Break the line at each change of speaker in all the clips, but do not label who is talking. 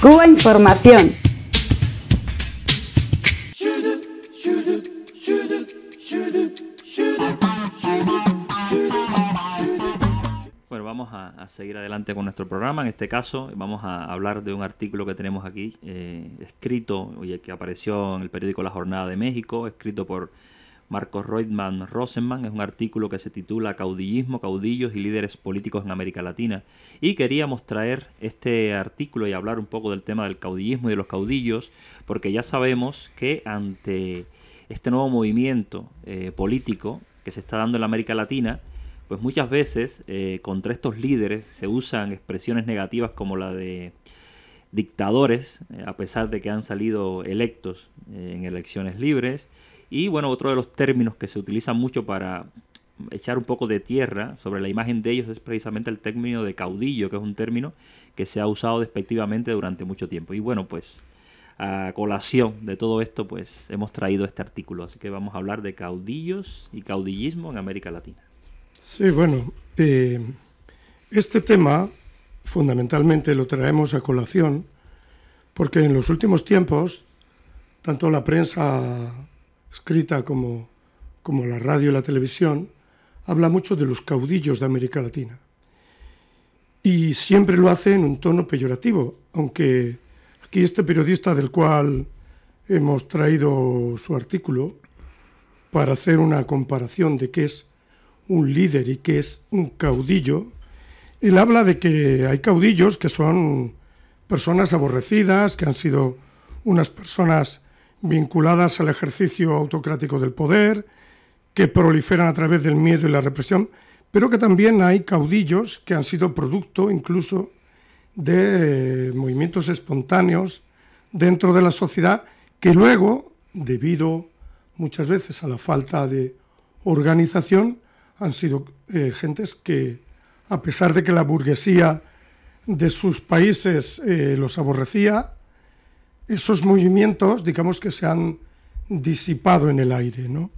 Cuba Información. Bueno, vamos a, seguir adelante con nuestro programa. En este caso, vamos a hablar de un artículo que tenemos aquí, eh, escrito, y que apareció en el periódico La Jornada de México, escrito por Marcos Reutemann Rosenman. Es un artículo que se titula Caudillismo, caudillos y líderes políticos en América Latina. Y queríamos traer este artículo y hablar un poco del tema del caudillismo y de los caudillos, porque ya sabemos que ante este nuevo movimiento eh, político que se está dando en América Latina, pues muchas veces eh, contra estos líderes se usan expresiones negativas como la de dictadores, eh, a pesar de que han salido electos en elecciones libres, y bueno, otro de los términos que se utilizan mucho para echar un poco de tierra sobre la imagen de ellos es precisamente el término de caudillo, que es un término que se ha usado despectivamente durante mucho tiempo. Y bueno, pues a colación de todo esto, pues hemos traído este artículo. Así que vamos a hablar de caudillos y caudillismo en América Latina.
Sí, bueno, eh, este tema fundamentalmente lo traemos a colación porque en los últimos tiempos, tanto la prensa escrita como, como la radio y la televisión, habla mucho de los caudillos de América Latina. Y siempre lo hace en un tono peyorativo, aunque aquí este periodista del cual hemos traído su artículo para hacer una comparación de qué es un líder y qué es un caudillo, él habla de que hay caudillos que son personas aborrecidas, que han sido unas personas vinculadas al ejercicio autocrático del poder, que proliferan a través del miedo y la represión, pero que también hay caudillos que han sido producto incluso de eh, movimientos espontáneos dentro de la sociedad que luego, debido muchas veces a la falta de organización, han sido eh, gentes que, a pesar de que la burguesía de sus países eh, los aborrecía, esos movimientos, digamos que se han disipado en el aire, ¿no?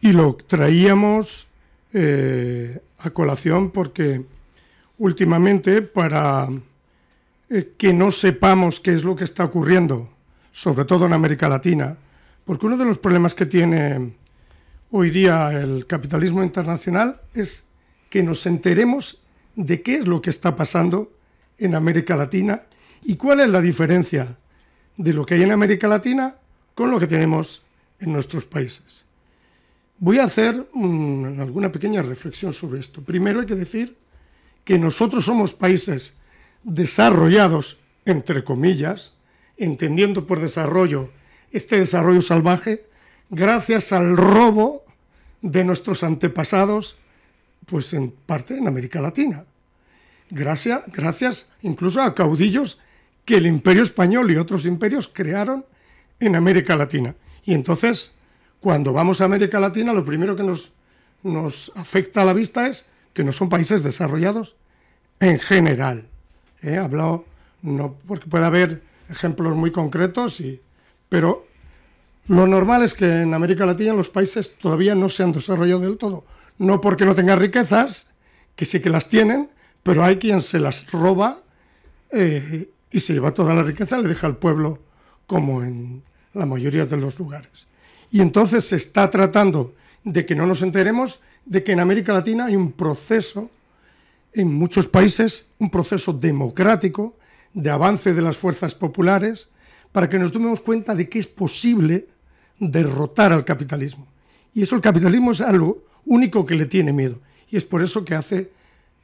Y lo traíamos eh, a colación porque últimamente para eh, que no sepamos qué es lo que está ocurriendo, sobre todo en América Latina, porque uno de los problemas que tiene hoy día el capitalismo internacional es que nos enteremos de qué es lo que está pasando en América Latina y cuál es la diferencia de lo que hay en América Latina con lo que tenemos en nuestros países. Voy a hacer alguna pequeña reflexión sobre esto. Primero hay que decir que nosotros somos países desarrollados, entre comillas, entendiendo por desarrollo este desarrollo salvaje, gracias al robo de nuestros antepasados, pues en parte en América Latina. Gracias, gracias incluso a caudillos que el imperio español y otros imperios crearon en América Latina. Y entonces, cuando vamos a América Latina, lo primero que nos, nos afecta a la vista es que no son países desarrollados en general. He ¿eh? hablado, no, porque puede haber ejemplos muy concretos, y, pero lo normal es que en América Latina los países todavía no se han desarrollado del todo. No porque no tengan riquezas, que sí que las tienen, pero hay quien se las roba eh, y se lleva toda la riqueza, le deja al pueblo como en la mayoría de los lugares. Y entonces se está tratando de que no nos enteremos de que en América Latina hay un proceso, en muchos países, un proceso democrático de avance de las fuerzas populares, para que nos tomemos cuenta de que es posible derrotar al capitalismo. Y eso el capitalismo es algo único que le tiene miedo. Y es por eso que hace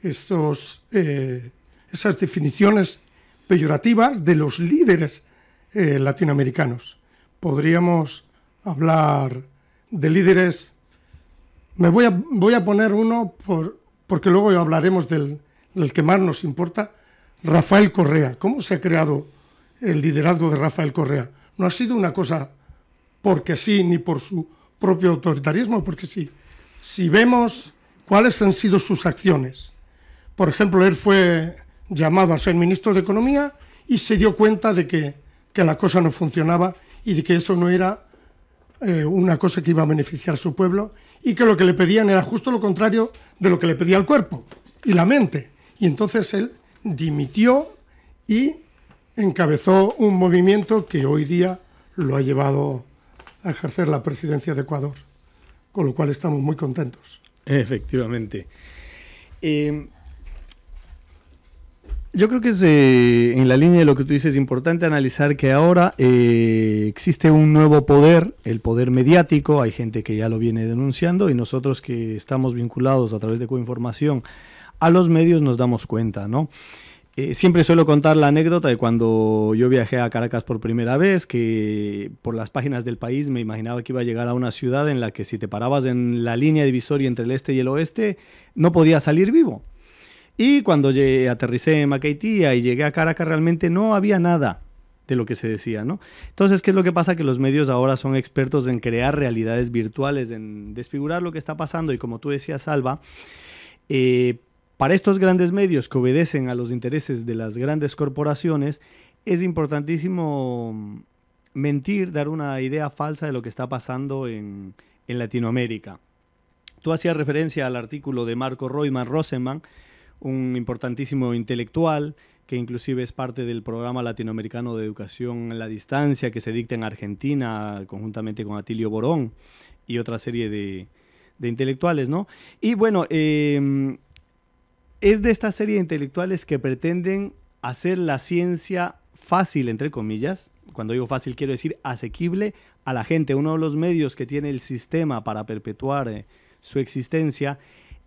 eh, esas definiciones peyorativas de los líderes eh, latinoamericanos. Podríamos hablar de líderes... Me voy a, voy a poner uno por, porque luego hablaremos del, del que más nos importa, Rafael Correa. ¿Cómo se ha creado el liderazgo de Rafael Correa? No ha sido una cosa porque sí, ni por su propio autoritarismo, porque sí. Si vemos cuáles han sido sus acciones, por ejemplo, él fue llamado a ser ministro de Economía y se dio cuenta de que, la cosa no funcionaba y de que eso no era eh, una cosa que iba a beneficiar a su pueblo y que lo que le pedían era justo lo contrario de lo que le pedía el cuerpo y la mente. Y entonces él dimitió y encabezó un movimiento que hoy día lo ha llevado a ejercer la presidencia de Ecuador, con lo cual estamos muy contentos.
Efectivamente. Eh, yo creo que es, eh, en la línea de lo que tú dices es importante analizar que ahora eh, existe un nuevo poder, el poder mediático, hay gente que ya lo viene denunciando y nosotros que estamos vinculados a través de coinformación a los medios nos damos cuenta, ¿no? Eh, siempre suelo contar la anécdota de cuando yo viajé a Caracas por primera vez, que por las páginas del país me imaginaba que iba a llegar a una ciudad en la que si te parabas en la línea divisoria entre el este y el oeste no podías salir vivo. Y cuando aterricé en Macaitía y llegué a Caracas, realmente no había nada de lo que se decía, ¿no? Entonces, ¿qué es lo que pasa? Que los medios ahora son expertos en crear realidades virtuales, en desfigurar lo que está pasando y como tú decías, Salva, eh, para estos grandes medios que obedecen a los intereses de las grandes corporaciones, es importantísimo mentir, dar una idea falsa de lo que está pasando en, Latinoamérica. Tú hacías referencia al artículo de Marco Royman Rosenman, un importantísimo intelectual que inclusive es parte del programa latinoamericano de educación en la distancia que se dicta en Argentina conjuntamente con Atilio Borón y otra serie de, intelectuales, ¿no? Y bueno, em, es de esta serie de intelectuales que pretenden hacer la ciencia fácil, entre comillas, cuando digo fácil quiero decir asequible a la gente. Uno de los medios que tiene el sistema para perpetuar eh, su existencia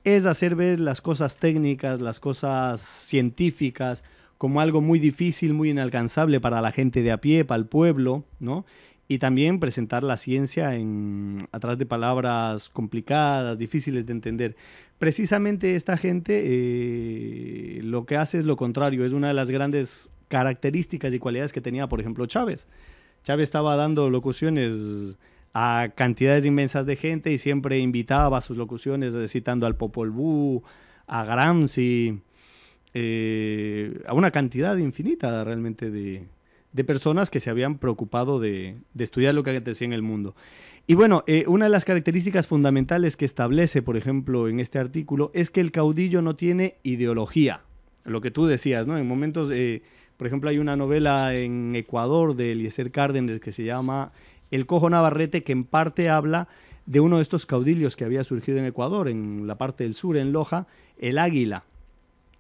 es hacer ver las cosas técnicas, las cosas científicas, como algo muy difícil, muy inalcanzable para la gente de a pie, para el pueblo, ¿no? Y también presentar la ciencia en, atrás de palabras complicadas, difíciles de entender. Precisamente esta gente eh, lo que hace es lo contrario, es una de las grandes características y cualidades que tenía, por ejemplo, Chávez. Chávez estaba dando locuciones a cantidades inmensas de gente y siempre invitaba a sus locuciones citando al Popol Vuh, a Gramsci, eh, a una cantidad infinita realmente de, personas que se habían preocupado de, estudiar lo que acontecía en el mundo. Y bueno, eh, una de las características fundamentales que establece, por ejemplo, en este artículo, es que el caudillo no tiene ideología. Lo que tú decías, ¿no? En momentos, eh, por ejemplo, hay una novela en Ecuador de Eliezer Cárdenas que se llama el Cojo Navarrete, que en parte habla de uno de estos caudillos que había surgido en Ecuador, en la parte del sur, en Loja, el Águila,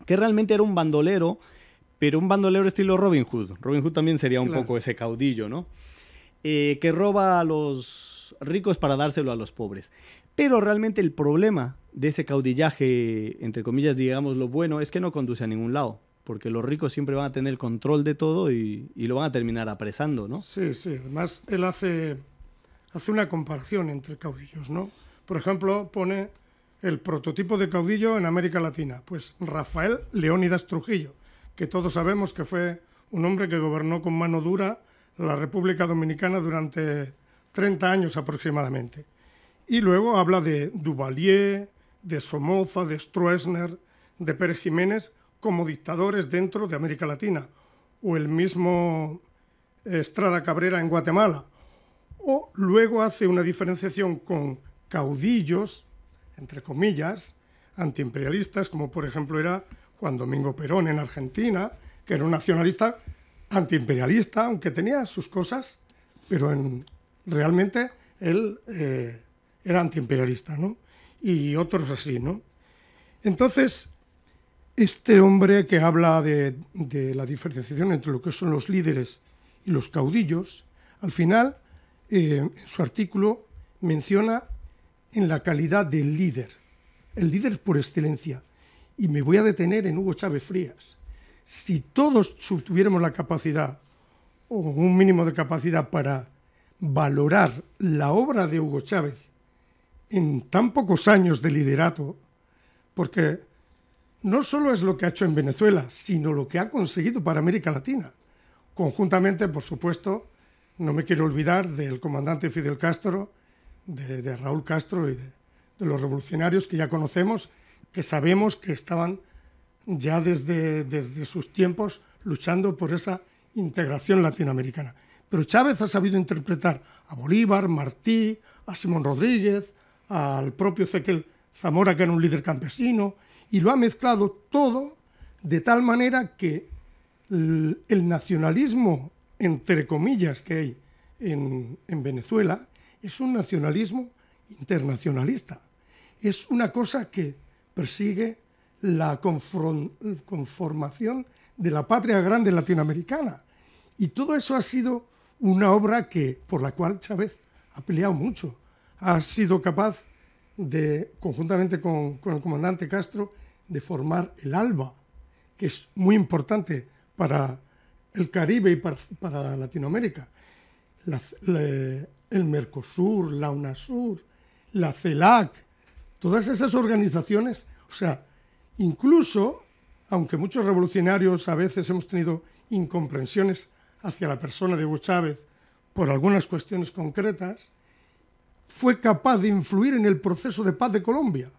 que realmente era un bandolero, pero un bandolero estilo Robin Hood. Robin Hood también sería un poco ese caudillo, ¿no? Eh, que roba a los ricos para dárselo a los pobres. Pero realmente el problema de ese caudillaje, entre comillas, digamos lo bueno, es que no conduce a ningún lado porque los ricos siempre van a tener control de todo y, lo van a terminar apresando, ¿no?
Sí, sí. Además, él hace, hace una comparación entre caudillos, ¿no? Por ejemplo, pone el prototipo de caudillo en América Latina, pues Rafael Leónidas Trujillo, que todos sabemos que fue un hombre que gobernó con mano dura la República Dominicana durante 30 años aproximadamente. Y luego habla de Duvalier, de Somoza, de Stroessner, de Pérez Jiménez, como dictadores dentro de América Latina, o el mismo Estrada Cabrera en Guatemala, o luego hace una diferenciación con caudillos, entre comillas, antiimperialistas, como por ejemplo era Juan Domingo Perón en Argentina, que era un nacionalista antiimperialista, aunque tenía sus cosas, pero en, realmente él eh, era antiimperialista, ¿no? Y otros así, ¿no? Entonces, este hombre que habla de, la diferenciación entre lo que son los líderes y los caudillos, al final, eh, en su artículo, menciona en la calidad del líder, el líder por excelencia. Y me voy a detener en Hugo Chávez Frías. Si todos tuviéramos la capacidad, o un mínimo de capacidad, para valorar la obra de Hugo Chávez en tan pocos años de liderato, porque no solo es lo que ha hecho en Venezuela, sino lo que ha conseguido para América Latina. Conjuntamente, por supuesto, no me quiero olvidar del comandante Fidel Castro, de, Raúl Castro y de, los revolucionarios que ya conocemos, que sabemos que estaban ya desde, desde sus tiempos luchando por esa integración latinoamericana. Pero Chávez ha sabido interpretar a Bolívar, Martí, a Simón Rodríguez, al propio Zequel Zamora, que era un líder campesino, y lo ha mezclado todo de tal manera que el, nacionalismo, entre comillas, que hay en, en Venezuela, es un nacionalismo internacionalista. Es una cosa que persigue la conformación de la patria grande latinoamericana. Y todo eso ha sido una obra que, por la cual Chávez ha peleado mucho, ha sido capaz conjuntamente con, el comandante Castro, de formar el ALBA, que es muy importante para el Caribe y para, Latinoamérica. el Mercosur, la UNASUR, la CELAC, todas esas organizaciones, o sea, incluso, aunque muchos revolucionarios a veces hemos tenido incomprensiones hacia la persona de Hugo Chávez por algunas cuestiones concretas, fue capaz de influir en el proceso de paz de Colombia,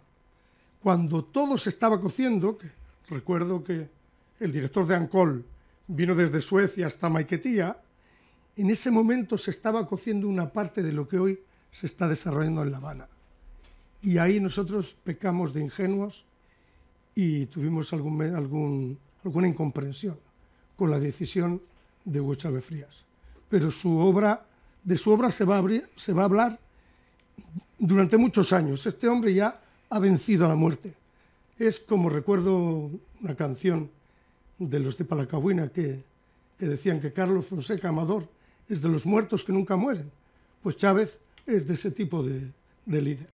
cuando todo se estaba cociendo, recuerdo que el director de Ancol vino desde Suecia hasta Maiquetía, en ese momento se estaba cociendo una parte de lo que hoy se está desarrollando en La Habana. Y ahí nosotros pecamos de ingenuos y tuvimos algún, algún, alguna incomprensión con la decisión de Hugo Chávez Frías. Pero su obra, de su obra se va, se va a hablar durante muchos años. Este hombre ya ha vencido a la muerte. Es como recuerdo una canción de los de Palacabuina que, que decían que Carlos Fonseca Amador es de los muertos que nunca mueren. Pues Chávez es de ese tipo de líder.